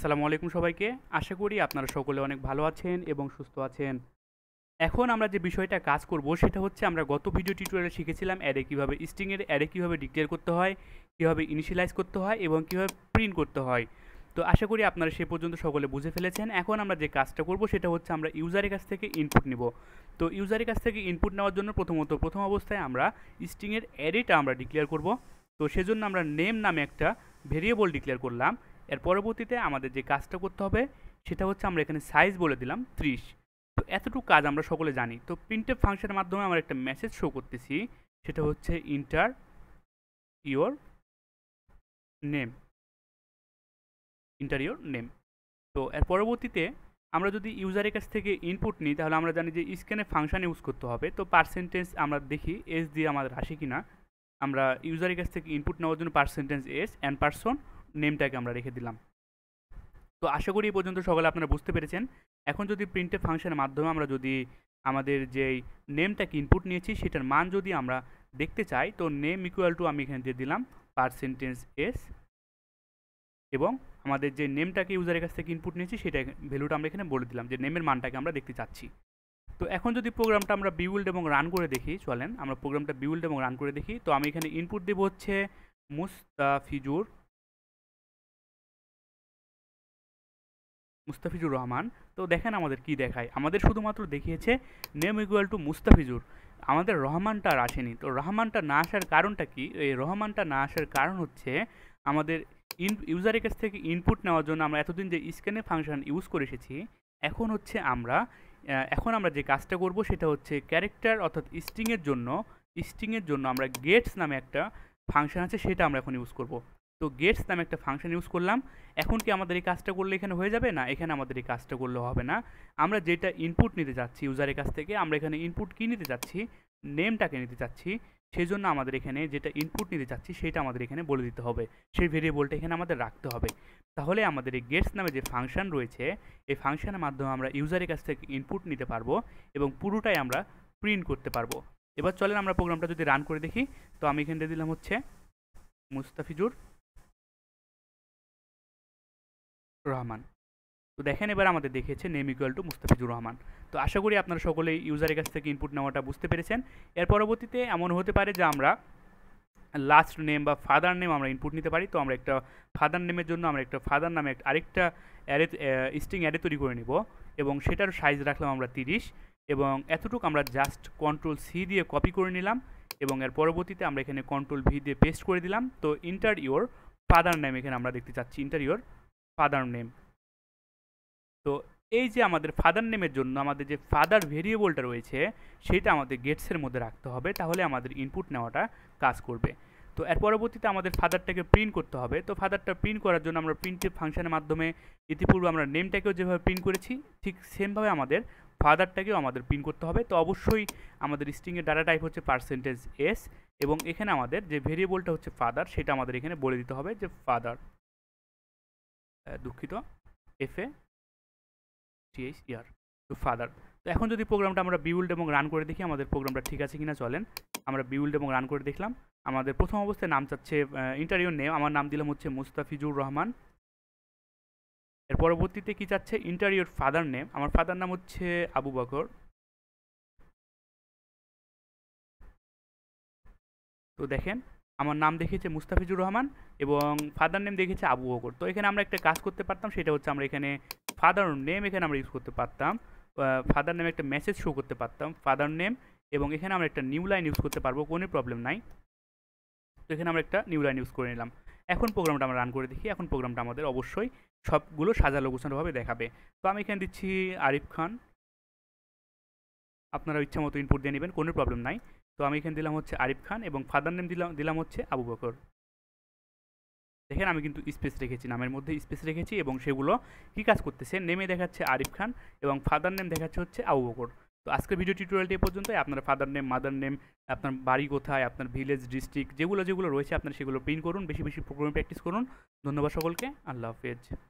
আসসালামু আলাইকুম সবাইকে আশা করি আপনারা সকলে অনেক ভালো আছেন এবং সুস্থ আছেন এখন আমরা যে বিষয়টা কাজ করব সেটা হচ্ছে আমরা গত ভিডিও টিউটোরিয়ালে শিখেছিলাম অ্যারে কীভাবে স্ট্রিংয়ের অ্যারে কীভাবে ডিক্লেয়ার করতে হয় কীভাবে ইনিশিয়ালাইজ করতে হয় এবং কীভাবে প্রিন্ট করতে হয় তো আশা করি আপনারা সে পর্যন্ত সকলে বুঝে ফেলেছেন এখন আমরা যে কাজটা করব সেটা হচ্ছে আমরা ইউজারের কাছ থেকে ইনপুট নিব তো ইউজারের কাছ থেকে ইনপুট নেওয়ার জন্য প্রথমত প্রথম অবস্থায় আমরা স্ট্রিংয়ের অ্যারেটা আমরা ডিক্লেয়ার করব তো সেজন্য আমরা নেম নামে একটা ভেরিয়েবল ডিক্লেয়ার করলাম এর পরবর্তীতে আমাদের যে কাজটা করতে হবে সেটা হচ্ছে আমরা এখানে সাইজ বলে দিলাম ত্রিশ তো এতটুকু কাজ আমরা সকলে জানি তো প্রিন্টেড ফাংশনের মাধ্যমে আমরা একটা মেসেজ শো করতেছি সেটা হচ্ছে enter your name enter your name তো এর পরবর্তীতে আমরা যদি ইউজারের কাছ থেকে ইনপুট নিই তাহলে আমরা জানি যে স্ক্যানে ফাংশন ইউজ করতে হবে তো পার্সেন্টেজ আমরা দেখি এস দিয়ে আমাদের আসে কিনা আমরা ইউজারের কাছ থেকে ইনপুট নেওয়ার জন্য পার্সেন্টেজ এস অ্যান্ড পার্সন নেমটাকে আমরা রেখে দিলাম তো আশা করি এই পর্যন্ত সকলে আপনারা বুঝতে পেরেছেন এখন যদি প্রিন্টের ফাংশনের মাধ্যমে আমরা যদি আমাদের যেই নেমটাকে ইনপুট নিয়েছি সেটার মান যদি আমরা দেখতে চাই তো নেম ইকুয়াল টু আমি এখানে দিয়ে দিলাম পার্সেন্টেজ এস এবং আমাদের যে নেমটাকে ইউজারের কাছ থেকে ইনপুট নিয়েছি সেটা ভ্যালুটা আমরা এখানে বলে দিলাম যে নেমের মানটাকে আমরা দেখতে চাচ্ছি তো এখন যদি প্রোগ্রামটা আমরা বিউল্ড এবং রান করে দেখি চলেন আমরা প্রোগ্রামটা বিউল্ড এবং রান করে দেখি তো আমি এখানে ইনপুট দেবো হচ্ছে মুস্তাফিজুর মুস্তাফিজুর রহমান তো দেখেন আমাদের কি দেখায় আমাদের শুধুমাত্র দেখিয়েছে নেম ইকুয়াল টু মুস্তাফিজুর আমাদের রহমানটা আর আসেনি তো রহমানটা না আসার কারণটা কি এই রহমানটা না আসার কারণ হচ্ছে আমাদের ইন ইউজারের কাছ থেকে ইনপুট নেওয়ার জন্য আমরা এতদিন যে স্ক্যানে ফাংশন ইউজ করে এসেছি এখন হচ্ছে আমরা এখন আমরা যে কাজটা করব সেটা হচ্ছে ক্যারেক্টার অর্থাৎ স্ট্রিংয়ের জন্য স্ট্রিংয়ের জন্য আমরা গেটস নামে একটা ফাংশন আছে সেটা আমরা এখন ইউজ করব তো গেটস নামে একটা ফাংশন ইউজ করলাম এখন কি আমাদের এই কাজটা করলে এখানে হয়ে যাবে না এখানে আমাদের এই কাজটা করলে হবে না আমরা যেটা ইনপুট নিতে যাচ্ছি ইউজারের কাছ থেকে আমরা এখানে ইনপুট কী নিতে যাচ্ছি নেমটাকে নিতে চাচ্ছি সেই জন্য আমাদের এখানে যেটা ইনপুট নিতে চাচ্ছি সেটা আমাদের এখানে বলে দিতে হবে সেই ভেরিয়েবলটা এখানে আমাদের রাখতে হবে তাহলে আমাদের এই গেটস নামে যে ফাংশন রয়েছে এই ফাংশানের মাধ্যমে আমরা ইউজারের কাছ থেকে ইনপুট নিতে পারবো এবং পুরোটাই আমরা প্রিন্ট করতে পারবো এবার চলেন আমরা প্রোগ্রামটা যদি রান করে দেখি তো আমি দিয়ে দিলাম হচ্ছে মুস্তাফিজুর রহমান তো দেখেন এবার আমাদের দেখেছে name equal to Mustafizur Rahman তো আশা করি আপনারা সকলেই ইউজারের কাছ থেকে ইনপুট নেওয়াটা বুঝতে পেরেছেন এর পরবর্তীতে এমন হতে পারে যে আমরা লাস্ট নেম বা ফাদার নেম আমরা ইনপুট নিতে পারি তো আমরা একটা ফাদার নেমের জন্য আমরা একটা ফাদার নামে একটা আরেকটা অ্যারে স্ট্রিং অ্যারে তৈরি করে নেব এবং সেটার সাইজ রাখলাম আমরা তিরিশ এবং এতটুকু আমরা জাস্ট কন্ট্রোল সি দিয়ে কপি করে নিলাম এবং এর পরবর্তীতে আমরা এখানে কন্ট্রোল ভি দিয়ে পেস্ট করে দিলাম তো ইন্টার ইউর ফাদার নেম এখানে আমরা দেখতে চাচ্ছি ইন্টার ইওর ফাদার নেম তো এই যে আমাদের ফাদার নেমের জন্য আমাদের যে ফাদার ভেরিয়েবলটা রয়েছে সেটা আমাদের গেটসের মধ্যে রাখতে হবে তাহলে আমাদের ইনপুট নেওয়াটা কাজ করবে তো এর পরবর্তীতে আমাদের ফাদারটাকে প্রিন্ট করতে হবে তো ফাদারটা প্রিন্ট করার জন্য আমরা প্রিন্টের ফাংশনের মাধ্যমে ইতিপূর্বে আমরা নেমটাকেও যেভাবে প্রিন্ট করেছি ঠিক সেমভাবে আমাদের ফাদারটাকেও আমাদের প্রিন্ট করতে হবে তো অবশ্যই আমাদের স্ট্রিংয়ের ডাটা টাইপ হচ্ছে পার্সেন্টেজ এস এবং এখানে আমাদের যে ভেরিয়েবলটা হচ্ছে ফাদার সেটা আমাদের এখানে বলে দিতে হবে যে ফাদার দুঃখিত F A T H E R to father তো এখন যদি প্রোগ্রামটা আমরা বিউল্ড এবং রান করে দেখি আমাদের প্রোগ্রামটা ঠিক আছে কিনা চলেন আমরা বিউল্ড এবং রান করে দেখলাম আমাদের প্রথম অবস্থায় নাম চাচ্ছে ইন্টারভিউ নেম আমার নাম দিলাম হচ্ছে মুস্তাফিজুর রহমান এর পরবর্তীতে কি চাচ্ছে ইন্টারিওর ফাদার নেম আমার ফাদার নাম হচ্ছে আবু বকর তো দেখেন আমার নাম দেখেছে মুস্তাফিজুর রহমান এবং ফাদার নেম দেখেছে আবু বকর তো এখানে আমরা একটা কাজ করতে পারতাম সেটা হচ্ছে আমরা এখানে ফাদার নেম এখানে আমরা ইউজ করতে পারতাম ফাদার নেমে একটা মেসেজ শো করতে পারতাম ফাদার নেম এবং এখানে আমরা একটা নিউ লাইন ইউজ করতে পারবো কোনো প্রবলেম নাই তো এখানে আমরা একটা নিউ লাইন ইউজ করে নিলাম এখন প্রোগ্রামটা আমরা রান করে দেখি এখন প্রোগ্রামটা আমাদের অবশ্যই সবগুলো সাজা গোছানোভাবে দেখাবে তো আমি এখানে দিচ্ছি আরিফ খান আপনারা ইচ্ছা মতো ইনপুট দিয়ে নেবেন কোনো প্রবলেম নাই তো আমি এখানে দিলাম হচ্ছে আরিফ খান এবং ফাদার নেম দিলাম দিলাম হচ্ছে আবু বকর দেখেন আমি কিন্তু স্পেস রেখেছি নামের মধ্যে স্পেস রেখেছি এবং সেগুলো কী কাজ করতেছে নেমে দেখাচ্ছে আরিফ খান এবং ফাদার নেম দেখাচ্ছে হচ্ছে আবু বকর তো আজকের ভিডিও টিউটোরিয়ালটি এ পর্যন্তই আপনার ফাদার নেম মাদার নেম আপনার বাড়ি কোথায় আপনার ভিলেজ ডিস্ট্রিক্ট যেগুলো যেগুলো রয়েছে আপনার সেগুলো প্রিন্ট করুন বেশি বেশি প্রোগ্রামে প্র্যাকটিস করুন ধন্যবাদ সকলকে আল্লাহ হাফেজ